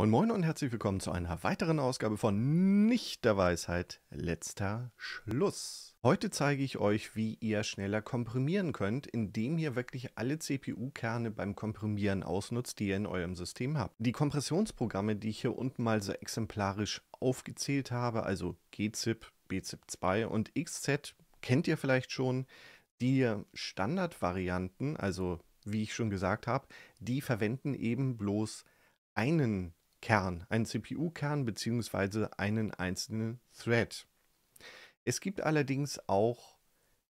Moin moin und herzlich willkommen zu einer weiteren Ausgabe von Nicht der Weisheit letzter Schluss. Heute zeige ich euch, wie ihr schneller komprimieren könnt, indem ihr wirklich alle CPU-Kerne beim Komprimieren ausnutzt, die ihr in eurem System habt. Die Kompressionsprogramme, die ich hier unten mal so exemplarisch aufgezählt habe, also GZIP, BZIP2 und XZ, kennt ihr vielleicht schon. Die Standardvarianten, also wie ich schon gesagt habe, die verwenden eben bloß einen Kern, einen CPU-Kern bzw. einen einzelnen Thread. Es gibt allerdings auch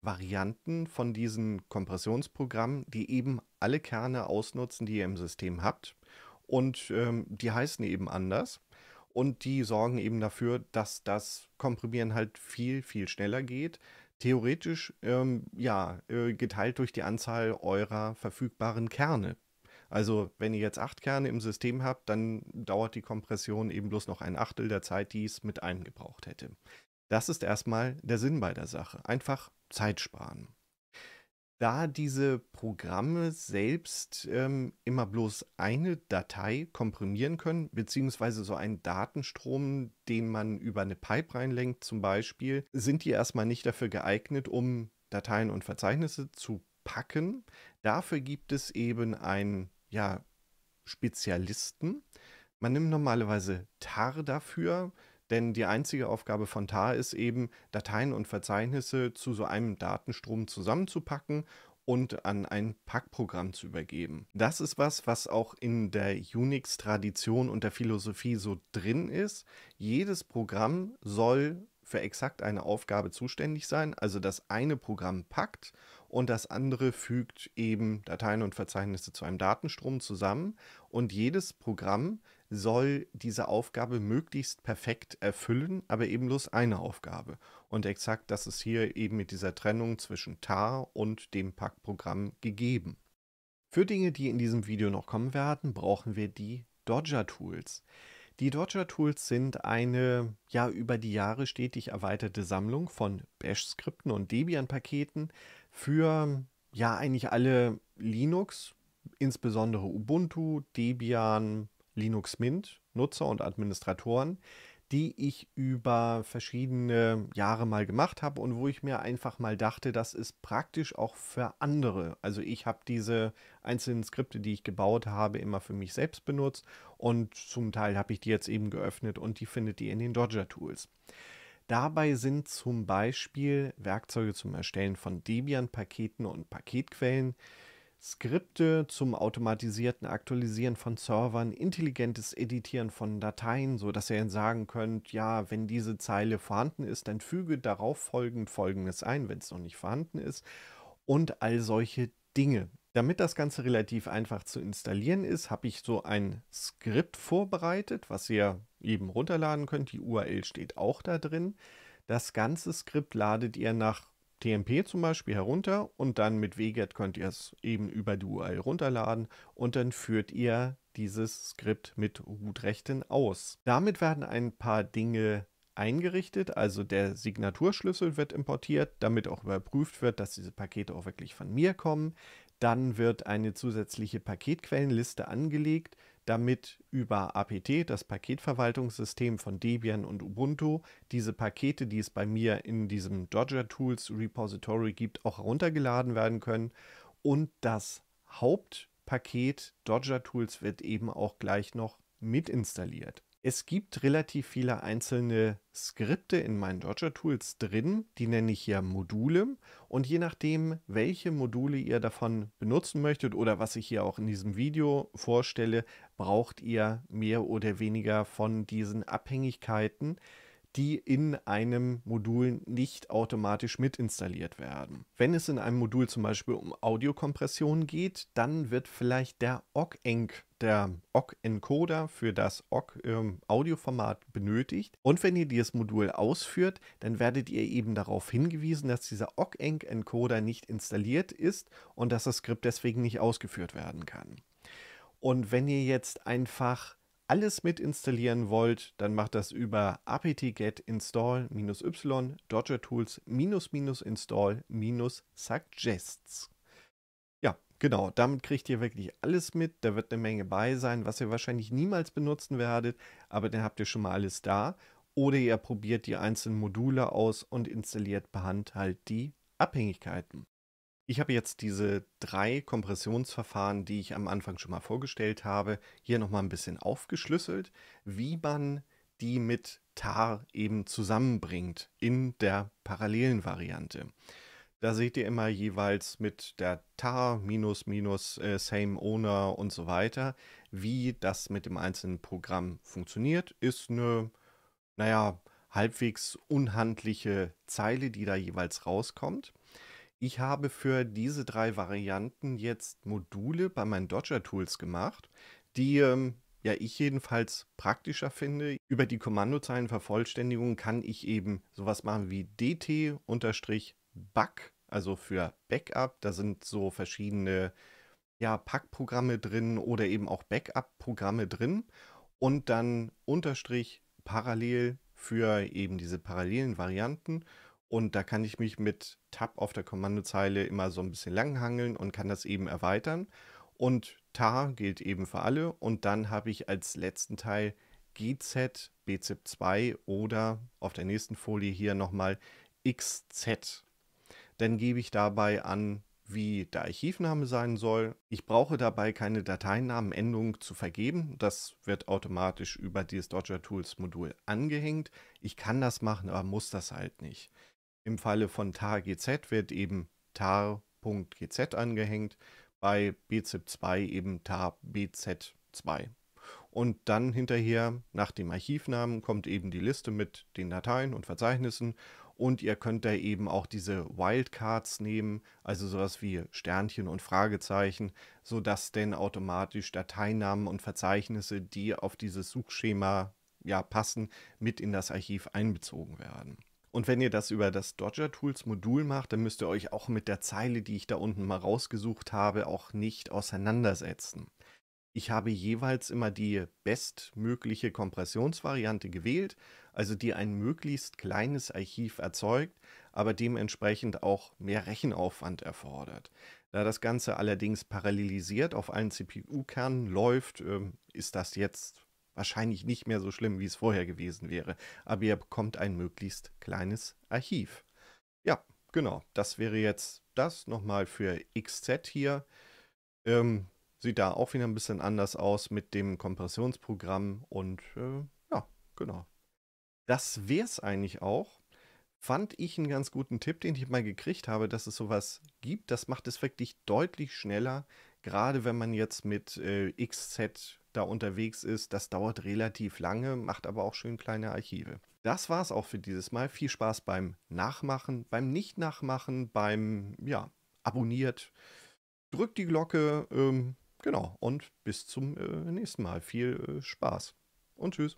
Varianten von diesen Kompressionsprogrammen, die eben alle Kerne ausnutzen, die ihr im System habt. Und ähm, die heißen eben anders. Und die sorgen eben dafür, dass das Komprimieren halt viel, viel schneller geht. Theoretisch, ähm, ja, äh, geteilt durch die Anzahl eurer verfügbaren Kerne. Also wenn ihr jetzt acht Kerne im System habt, dann dauert die Kompression eben bloß noch ein Achtel der Zeit, die es mit einem gebraucht hätte. Das ist erstmal der Sinn bei der Sache. Einfach Zeit sparen. Da diese Programme selbst ähm, immer bloß eine Datei komprimieren können, beziehungsweise so einen Datenstrom, den man über eine Pipeline lenkt zum Beispiel, sind die erstmal nicht dafür geeignet, um Dateien und Verzeichnisse zu packen. Dafür gibt es eben ein ja, Spezialisten. Man nimmt normalerweise TAR dafür, denn die einzige Aufgabe von TAR ist eben, Dateien und Verzeichnisse zu so einem Datenstrom zusammenzupacken und an ein Packprogramm zu übergeben. Das ist was, was auch in der Unix-Tradition und der Philosophie so drin ist. Jedes Programm soll für exakt eine Aufgabe zuständig sein, also das eine Programm packt und das andere fügt eben Dateien und Verzeichnisse zu einem Datenstrom zusammen und jedes Programm soll diese Aufgabe möglichst perfekt erfüllen, aber eben bloß eine Aufgabe. Und exakt das ist hier eben mit dieser Trennung zwischen tar und dem Packprogramm gegeben. Für Dinge, die in diesem Video noch kommen werden, brauchen wir die Dodger Tools. Die Dodger Tools sind eine ja über die Jahre stetig erweiterte Sammlung von Bash-Skripten und Debian-Paketen, für ja eigentlich alle Linux, insbesondere Ubuntu, Debian, Linux Mint Nutzer und Administratoren, die ich über verschiedene Jahre mal gemacht habe und wo ich mir einfach mal dachte, das ist praktisch auch für andere. Also ich habe diese einzelnen Skripte, die ich gebaut habe, immer für mich selbst benutzt und zum Teil habe ich die jetzt eben geöffnet und die findet ihr in den Dodger Tools. Dabei sind zum Beispiel Werkzeuge zum Erstellen von Debian-Paketen und Paketquellen, Skripte zum automatisierten Aktualisieren von Servern, intelligentes Editieren von Dateien, sodass ihr sagen könnt, ja, wenn diese Zeile vorhanden ist, dann füge darauf folgend folgendes ein, wenn es noch nicht vorhanden ist und all solche Dinge. Damit das Ganze relativ einfach zu installieren ist, habe ich so ein Skript vorbereitet, was ihr eben runterladen könnt. Die URL steht auch da drin. Das ganze Skript ladet ihr nach TMP zum Beispiel herunter und dann mit WGET könnt ihr es eben über die URL runterladen und dann führt ihr dieses Skript mit root aus. Damit werden ein paar Dinge eingerichtet, also der Signaturschlüssel wird importiert, damit auch überprüft wird, dass diese Pakete auch wirklich von mir kommen. Dann wird eine zusätzliche Paketquellenliste angelegt, damit über APT, das Paketverwaltungssystem von Debian und Ubuntu, diese Pakete, die es bei mir in diesem Dodger Tools Repository gibt, auch heruntergeladen werden können. Und das Hauptpaket Dodger Tools wird eben auch gleich noch mit installiert. Es gibt relativ viele einzelne Skripte in meinen Dodger Tools drin, die nenne ich hier Module und je nachdem, welche Module ihr davon benutzen möchtet oder was ich hier auch in diesem Video vorstelle, braucht ihr mehr oder weniger von diesen Abhängigkeiten die in einem Modul nicht automatisch mit installiert werden. Wenn es in einem Modul zum Beispiel um Audiokompression geht, dann wird vielleicht der OGENC der OGG-Encoder für das OGG-Audioformat ähm, benötigt. Und wenn ihr dieses Modul ausführt, dann werdet ihr eben darauf hingewiesen, dass dieser OGG-Encoder nicht installiert ist und dass das Skript deswegen nicht ausgeführt werden kann. Und wenn ihr jetzt einfach alles mit installieren wollt, dann macht das über apt-get install-y dodger tools minus minus install minus suggests. Ja, genau, damit kriegt ihr wirklich alles mit. Da wird eine Menge bei sein, was ihr wahrscheinlich niemals benutzen werdet, aber dann habt ihr schon mal alles da. Oder ihr probiert die einzelnen Module aus und installiert per Hand halt die Abhängigkeiten. Ich habe jetzt diese drei Kompressionsverfahren, die ich am Anfang schon mal vorgestellt habe, hier nochmal ein bisschen aufgeschlüsselt, wie man die mit TAR eben zusammenbringt in der parallelen Variante. Da seht ihr immer jeweils mit der tar minus minus äh, same owner und so weiter, wie das mit dem einzelnen Programm funktioniert. Ist eine, naja, halbwegs unhandliche Zeile, die da jeweils rauskommt. Ich habe für diese drei Varianten jetzt Module bei meinen Dodger Tools gemacht, die ähm, ja ich jedenfalls praktischer finde. Über die Kommandozeilenvervollständigung kann ich eben sowas machen wie dt bug also für Backup. Da sind so verschiedene ja, Packprogramme drin oder eben auch Backup-Programme drin. Und dann unterstrich parallel für eben diese parallelen Varianten. Und da kann ich mich mit Tab auf der Kommandozeile immer so ein bisschen langhangeln und kann das eben erweitern. Und tar gilt eben für alle. Und dann habe ich als letzten Teil GZ, BZIP2 oder auf der nächsten Folie hier nochmal XZ. Dann gebe ich dabei an, wie der Archivname sein soll. Ich brauche dabei keine Dateinamenänderung zu vergeben. Das wird automatisch über dieses Dodger Tools Modul angehängt. Ich kann das machen, aber muss das halt nicht. Im Falle von tar.gz wird eben tar.gz angehängt, bei bzip2 eben tarbz 2 Und dann hinterher nach dem Archivnamen kommt eben die Liste mit den Dateien und Verzeichnissen und ihr könnt da eben auch diese Wildcards nehmen, also sowas wie Sternchen und Fragezeichen, sodass denn automatisch Dateinamen und Verzeichnisse, die auf dieses Suchschema ja passen, mit in das Archiv einbezogen werden. Und wenn ihr das über das Dodger Tools Modul macht, dann müsst ihr euch auch mit der Zeile, die ich da unten mal rausgesucht habe, auch nicht auseinandersetzen. Ich habe jeweils immer die bestmögliche Kompressionsvariante gewählt, also die ein möglichst kleines Archiv erzeugt, aber dementsprechend auch mehr Rechenaufwand erfordert. Da das Ganze allerdings parallelisiert auf allen CPU-Kernen läuft, ähm, ist das jetzt wahrscheinlich nicht mehr so schlimm, wie es vorher gewesen wäre, aber ihr bekommt ein möglichst kleines Archiv. Ja, genau, das wäre jetzt das nochmal für XZ hier. Ähm, sieht da auch wieder ein bisschen anders aus mit dem Kompressionsprogramm und äh, ja, genau. Das wäre es eigentlich auch. Fand ich einen ganz guten Tipp, den ich mal gekriegt habe, dass es sowas gibt. Das macht es wirklich deutlich schneller, gerade wenn man jetzt mit äh, XZ da unterwegs ist. Das dauert relativ lange, macht aber auch schön kleine Archive. Das war es auch für dieses Mal. Viel Spaß beim Nachmachen, beim Nicht-Nachmachen, beim, ja, abonniert. Drückt die Glocke, ähm, genau, und bis zum äh, nächsten Mal. Viel äh, Spaß und tschüss.